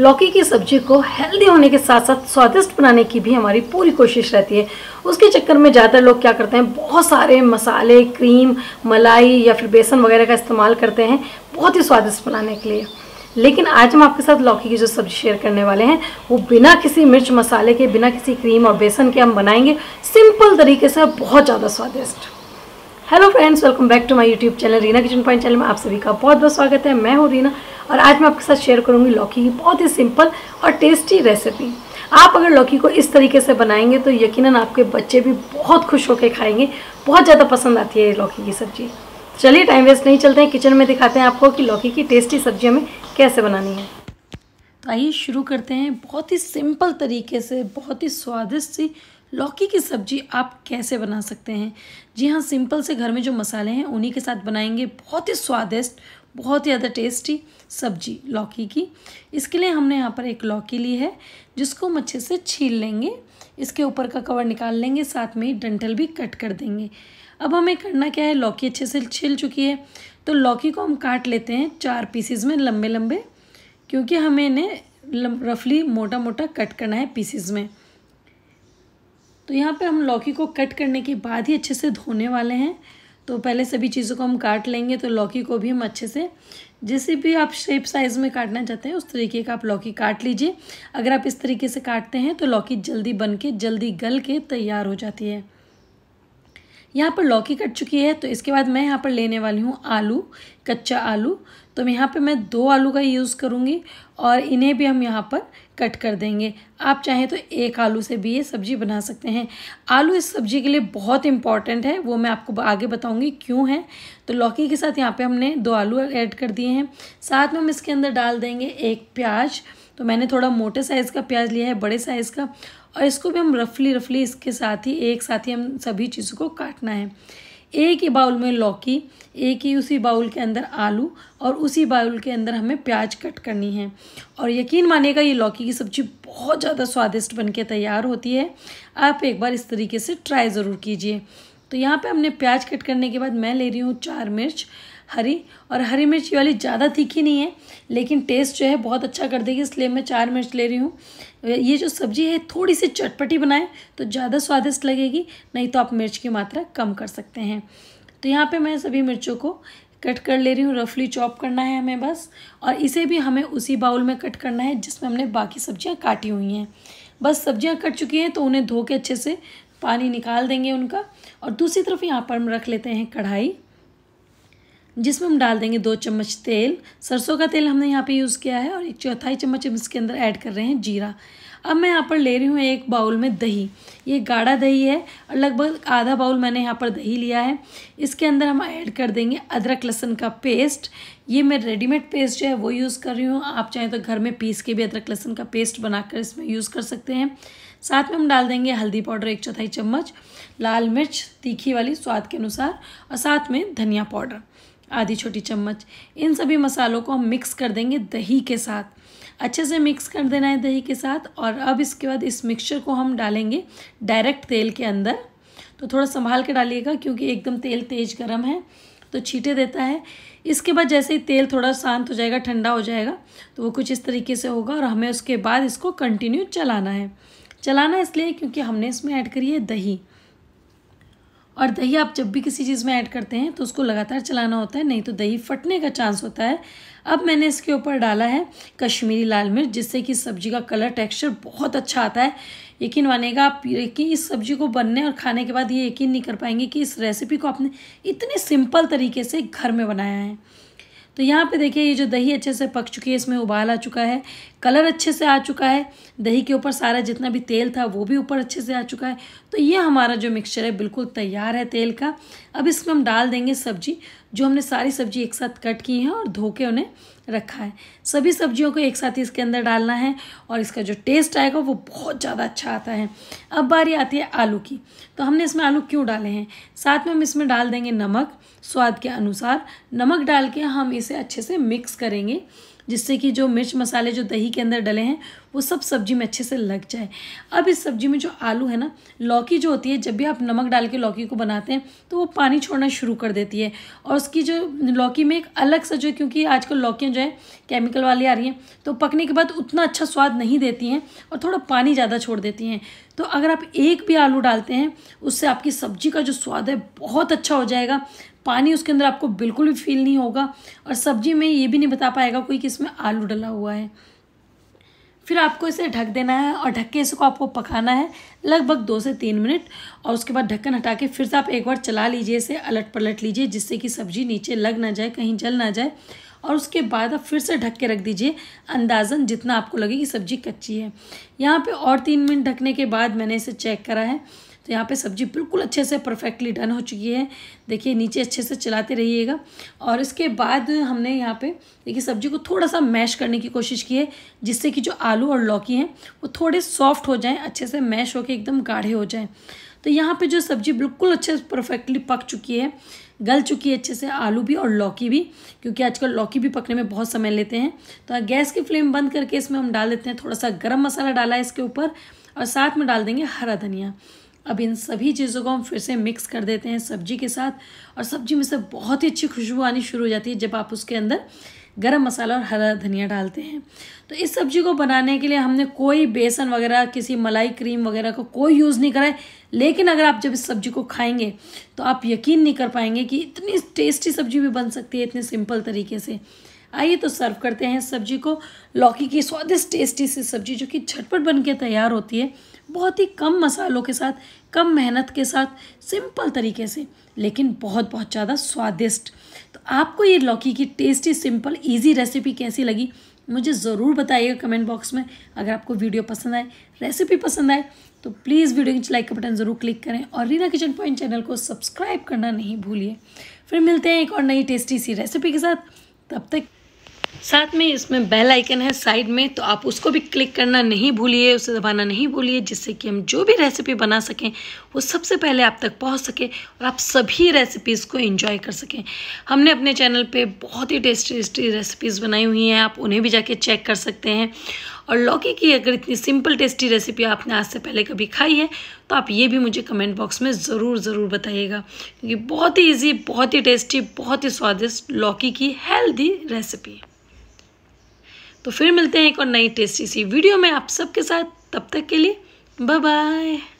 लौकी की सब्जी को हेल्दी होने के साथ साथ स्वादिष्ट बनाने की भी हमारी पूरी कोशिश रहती है उसके चक्कर में ज़्यादातर लोग क्या करते हैं बहुत सारे मसाले क्रीम मलाई या फिर बेसन वगैरह का इस्तेमाल करते हैं बहुत ही स्वादिष्ट बनाने के लिए लेकिन आज हम आपके साथ लौकी की जो सब्जी शेयर करने वाले हैं वो बिना किसी मिर्च मसाले के बिना किसी क्रीम और बेसन के हम बनाएंगे सिंपल तरीके से बहुत ज़्यादा स्वादिष्ट hello friends welcome back to my YouTube channel Reena Kitchen Point channel में आप सभी का बहुत बहुत स्वागत है मैं हूँ रीना और आज मैं आपके साथ शेयर करूँगी लौकी की बहुत ही सिंपल और टेस्टी रेसिपी आप अगर लौकी को इस तरीके से बनाएंगे तो यकीनन आपके बच्चे भी बहुत खुश होकर खाएंगे बहुत ज़्यादा पसंद आती है लौकी की सब्ज़ी तो चलिए टाइम वेस्ट नहीं चलते हैं किचन में दिखाते हैं आपको कि लौकी की टेस्टी सब्जी हमें कैसे बनानी है तो आइए शुरू करते हैं बहुत ही सिंपल तरीके से बहुत ही स्वादिष्ट सी लौकी की सब्जी आप कैसे बना सकते हैं जी हाँ सिंपल से घर में जो मसाले हैं उन्हीं के साथ बनाएंगे बहुत ही स्वादिष्ट बहुत ही ज़्यादा टेस्टी सब्जी लौकी की इसके लिए हमने यहाँ पर एक लौकी ली है जिसको हम अच्छे से छील लेंगे इसके ऊपर का कवर निकाल लेंगे साथ में ही डंठल भी कट कर देंगे अब हमें करना क्या है लौकी अच्छे से छिल चुकी है तो लौकी को हम काट लेते हैं चार पीसीज में लंबे लंबे क्योंकि हमें इन्हें रफली मोटा मोटा कट करना है पीसीज में तो यहाँ पे हम लौकी को कट करने के बाद ही अच्छे से धोने वाले हैं तो पहले सभी चीज़ों को हम काट लेंगे तो लौकी को भी हम अच्छे से जैसे भी आप शेप साइज़ में काटना चाहते हैं उस तरीके का आप लौकी काट लीजिए अगर आप इस तरीके से काटते हैं तो लौकी जल्दी बन के जल्दी गल के तैयार हो जाती है यहाँ पर लौकी कट चुकी है तो इसके बाद मैं यहाँ पर लेने वाली हूँ आलू कच्चा आलू तो यहाँ पे मैं दो आलू का यूज़ करूँगी और इन्हें भी हम यहाँ पर कट कर देंगे आप चाहें तो एक आलू से भी ये सब्ज़ी बना सकते हैं आलू इस सब्ज़ी के लिए बहुत इंपॉर्टेंट है वो मैं आपको आगे बताऊँगी क्यों है तो लौकी के साथ यहाँ पर हमने दो आलू ऐड कर दिए हैं साथ में हम इसके अंदर डाल देंगे एक प्याज तो मैंने थोड़ा मोटे साइज़ का प्याज लिया है बड़े साइज़ का और इसको भी हम रफली रफली इसके साथ ही एक साथ ही हम सभी चीज़ों को काटना है एक ही बाउल में लौकी एक ही उसी बाउल के अंदर आलू और उसी बाउल के अंदर हमें प्याज कट करनी है और यकीन मानिएगा ये लौकी की सब्ज़ी बहुत ज़्यादा स्वादिष्ट बन के तैयार होती है आप एक बार इस तरीके से ट्राई ज़रूर कीजिए तो यहाँ पे हमने प्याज कट करने के बाद मैं ले रही हूँ चार मिर्च हरी और हरी मिर्च ये वाली ज़्यादा तीखी नहीं है लेकिन टेस्ट जो है बहुत अच्छा कर देगी इसलिए मैं चार मिर्च ले रही हूँ ये जो सब्ज़ी है थोड़ी सी चटपटी बनाएं तो ज़्यादा स्वादिष्ट लगेगी नहीं तो आप मिर्च की मात्रा कम कर सकते हैं तो यहाँ पे मैं सभी मिर्चों को कट कर ले रही हूँ रफली चॉप करना है हमें बस और इसे भी हमें उसी बाउल में कट करना है जिसमें हमने बाकी सब्जियाँ काटी हुई हैं बस सब्जियाँ कट चुकी हैं तो उन्हें धो के अच्छे से पानी निकाल देंगे उनका और दूसरी तरफ यहाँ पर हम रख लेते हैं कढ़ाई जिसमें हम डाल देंगे दो चम्मच तेल सरसों का तेल हमने यहाँ पे यूज़ किया है और एक चौथाई चम्मच हम इसके अंदर ऐड कर रहे हैं जीरा अब मैं यहाँ पर ले रही हूँ एक बाउल में दही ये गाढ़ा दही है और लगभग आधा बाउल मैंने यहाँ पर दही लिया है इसके अंदर हम ऐड कर देंगे अदरक लहसुन का पेस्ट ये मैं रेडीमेड पेस्ट जो है वो यूज़ कर रही हूँ आप चाहें तो घर में पीस के भी अदरक लहसुन का पेस्ट बनाकर इसमें यूज़ कर सकते हैं साथ में हम डाल देंगे हल्दी पाउडर एक चौथाई चम्मच लाल मिर्च तीखी वाली स्वाद के अनुसार और साथ में धनिया पाउडर आधी छोटी चम्मच इन सभी मसालों को हम मिक्स कर देंगे दही के साथ अच्छे से मिक्स कर देना है दही के साथ और अब इसके बाद इस मिक्सचर को हम डालेंगे डायरेक्ट तेल के अंदर तो थोड़ा संभाल के डालिएगा क्योंकि एकदम तेल तेज गर्म है तो छीटे देता है इसके बाद जैसे ही तेल थोड़ा शांत हो जाएगा ठंडा हो जाएगा तो वो कुछ इस तरीके से होगा और हमें उसके बाद इसको कंटिन्यू चलाना है चलाना इसलिए क्योंकि हमने इसमें ऐड करी है दही और दही आप जब भी किसी चीज़ में ऐड करते हैं तो उसको लगातार चलाना होता है नहीं तो दही फटने का चांस होता है अब मैंने इसके ऊपर डाला है कश्मीरी लाल मिर्च जिससे कि सब्जी का कलर टेक्सचर बहुत अच्छा आता है यकीन मानेगा आप यकीन इस सब्जी को बनने और खाने के बाद ये यकीन नहीं कर पाएंगे कि इस रेसिपी को आपने इतने सिंपल तरीके से घर में बनाया है तो यहाँ पे देखिए ये जो दही अच्छे से पक चुकी है इसमें उबाल आ चुका है कलर अच्छे से आ चुका है दही के ऊपर सारा जितना भी तेल था वो भी ऊपर अच्छे से आ चुका है तो ये हमारा जो मिक्सचर है बिल्कुल तैयार है तेल का अब इसमें हम डाल देंगे सब्जी जो हमने सारी सब्जी एक साथ कट की है और धो के उन्हें रखा है सभी सब्जियों को एक साथ ही इसके अंदर डालना है और इसका जो टेस्ट आएगा वो बहुत ज़्यादा अच्छा आता है अब बारी आती है आलू की तो हमने इसमें आलू क्यों डाले हैं साथ में हम इसमें डाल देंगे नमक स्वाद के अनुसार नमक डाल के हम इसे अच्छे से मिक्स करेंगे जिससे कि जो मिर्च मसाले जो दही के अंदर डले हैं वो सब सब्जी में अच्छे से लग जाए अब इस सब्जी में जो आलू है ना लौकी जो होती है जब भी आप नमक डाल के लौकी को बनाते हैं तो वो पानी छोड़ना शुरू कर देती है और उसकी जो लौकी में एक अलग सा जो है क्योंकि आजकल लौकियाँ जो है केमिकल वाली आ रही हैं तो पकने के बाद उतना अच्छा स्वाद नहीं देती हैं और थोड़ा पानी ज़्यादा छोड़ देती हैं तो अगर आप एक भी आलू डालते हैं उससे आपकी सब्जी का जो स्वाद है बहुत अच्छा हो जाएगा पानी उसके अंदर आपको बिल्कुल भी फील नहीं होगा और सब्जी में ये भी नहीं बता पाएगा कोई कि इसमें आलू डला हुआ है फिर आपको इसे ढक देना है और ढक के इसको आपको पकाना है लगभग दो से तीन मिनट और उसके बाद ढक्कन हटा के फिर से आप एक बार चला लीजिए इसे अलट पलट लीजिए जिससे कि सब्जी नीचे लग ना जाए कहीं जल ना जाए और उसके बाद आप फिर से ढक के रख दीजिए अंदाजन जितना आपको लगे कि सब्जी कच्ची है यहाँ पे और तीन मिनट ढकने के बाद मैंने इसे चेक करा है तो यहाँ पे सब्जी बिल्कुल अच्छे से परफेक्टली डन हो चुकी है देखिए नीचे अच्छे से चलाते रहिएगा और इसके बाद हमने यहाँ पे देखिए सब्जी को थोड़ा सा मैश करने की कोशिश की है जिससे कि जो आलू और लौकी हैं वो थोड़े सॉफ्ट हो जाएँ अच्छे से मैश होकर एकदम गाढ़े हो जाएँ तो यहाँ पर जो सब्जी बिल्कुल अच्छे से परफेक्टली पक चुकी है गल चुकी है अच्छे से आलू भी और लौकी भी क्योंकि आजकल लौकी भी पकने में बहुत समय लेते हैं तो गैस की फ्लेम बंद करके इसमें हम डाल देते हैं थोड़ा सा गर्म मसाला डाला है इसके ऊपर और साथ में डाल देंगे हरा धनिया अब इन सभी चीज़ों को हम फिर से मिक्स कर देते हैं सब्जी के साथ और सब्जी में से बहुत ही अच्छी खुशबू आनी शुरू हो जाती है जब आप उसके अंदर गरम मसाला और हरा धनिया डालते हैं तो इस सब्जी को बनाने के लिए हमने कोई बेसन वगैरह किसी मलाई क्रीम वगैरह को कोई यूज़ नहीं करा है लेकिन अगर आप जब इस सब्जी को खाएंगे तो आप यकीन नहीं कर पाएंगे कि इतनी टेस्टी सब्जी भी बन सकती है इतने सिंपल तरीके से आइए तो सर्व करते हैं सब्जी को लौकी की स्वादिष्ट टेस्टी सी सब्जी जो कि झटपट बन के तैयार होती है बहुत ही कम मसालों के साथ कम मेहनत के साथ सिंपल तरीके से लेकिन बहुत बहुत ज़्यादा स्वादिष्ट तो आपको ये लौकी की टेस्टी सिंपल ईजी रेसिपी कैसी लगी मुझे ज़रूर बताइएगा कमेंट बॉक्स में अगर आपको वीडियो पसंद आए रेसिपी पसंद आए तो प्लीज़ वीडियो के लाइक का बटन ज़रूर क्लिक करें और रीना किचन पॉइंट चैनल को सब्सक्राइब करना नहीं भूलिए फिर मिलते हैं एक और नई टेस्टी सी रेसिपी के साथ तब तक साथ में इसमें बेल आइकन है साइड में तो आप उसको भी क्लिक करना नहीं भूलिए उसे दबाना नहीं भूलिए जिससे कि हम जो भी रेसिपी बना सकें वो सबसे पहले आप तक पहुंच सके और आप सभी रेसिपीज़ को एंजॉय कर सकें हमने अपने चैनल पे बहुत ही टेस्टी टेस्टी रेसिपीज़ बनाई हुई हैं आप उन्हें भी जाके चेक कर सकते हैं और लौकी की अगर इतनी सिंपल टेस्टी रेसिपी आपने आज से पहले कभी खाई है तो आप ये भी मुझे कमेंट बॉक्स में ज़रूर ज़रूर बताइएगा क्योंकि बहुत ही ईजी बहुत ही टेस्टी बहुत ही स्वादिष्ट लौकी की हेल्दी रेसिपी तो फिर मिलते हैं एक और नई टेस्टी सी वीडियो में आप सबके साथ तब तक के लिए बाय बाय